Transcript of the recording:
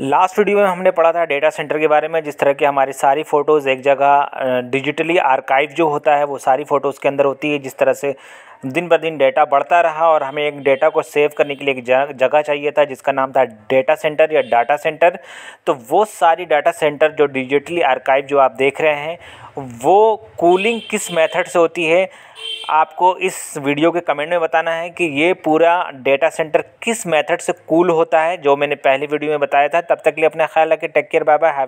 last video में हमने पढ़ा था डेटा सेंटर के बारे में जिस तरह की हमारी सारी फ़ोटोज़ एक जगह डिजिटली आर्काइव जो होता है वो सारी फ़ोटोज़ के अंदर होती है जिस तरह से दिन ब दिन डेटा बढ़ता रहा और हमें एक डेटा को सेव करने के लिए एक जगह चाहिए था जिसका नाम था डेटा सेंटर या डाटा सेंटर तो वो सारी डाटा सेंटर जो डिजिटली आर्काइव जो आप देख रहे हैं वो कूलिंग किस मेथड से होती है आपको इस वीडियो के कमेंट में बताना है कि ये पूरा डेटा सेंटर किस मेथड से कूल होता है जो मैंने पहली वीडियो में बताया था तब तक लिए अपना ख्याल रखें टेक केयर बाय बाय